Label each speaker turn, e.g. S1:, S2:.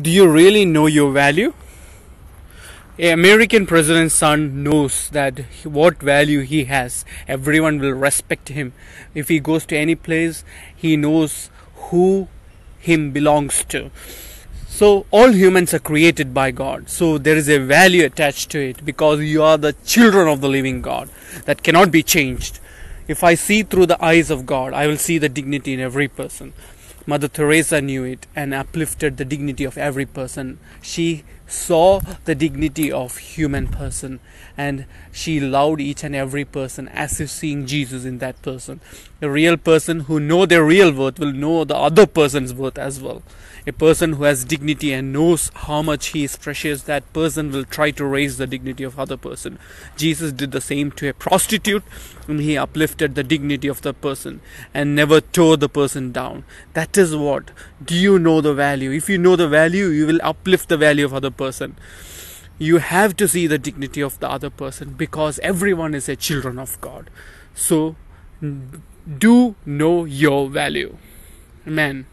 S1: Do you really know your value? A American president's son knows that what value he has. Everyone will respect him. If he goes to any place, he knows who him belongs to. So all humans are created by God. So there is a value attached to it because you are the children of the living God that cannot be changed. If I see through the eyes of God, I will see the dignity in every person. Mother Teresa knew it and uplifted the dignity of every person. She saw the dignity of human person and she loved each and every person as if seeing Jesus in that person. A real person who know their real worth will know the other person's worth as well. A person who has dignity and knows how much he is precious, that person will try to raise the dignity of other person. Jesus did the same to a prostitute and he uplifted the dignity of the person and never tore the person down. That that is what do you know the value if you know the value you will uplift the value of other person you have to see the dignity of the other person because everyone is a children of god so do know your value amen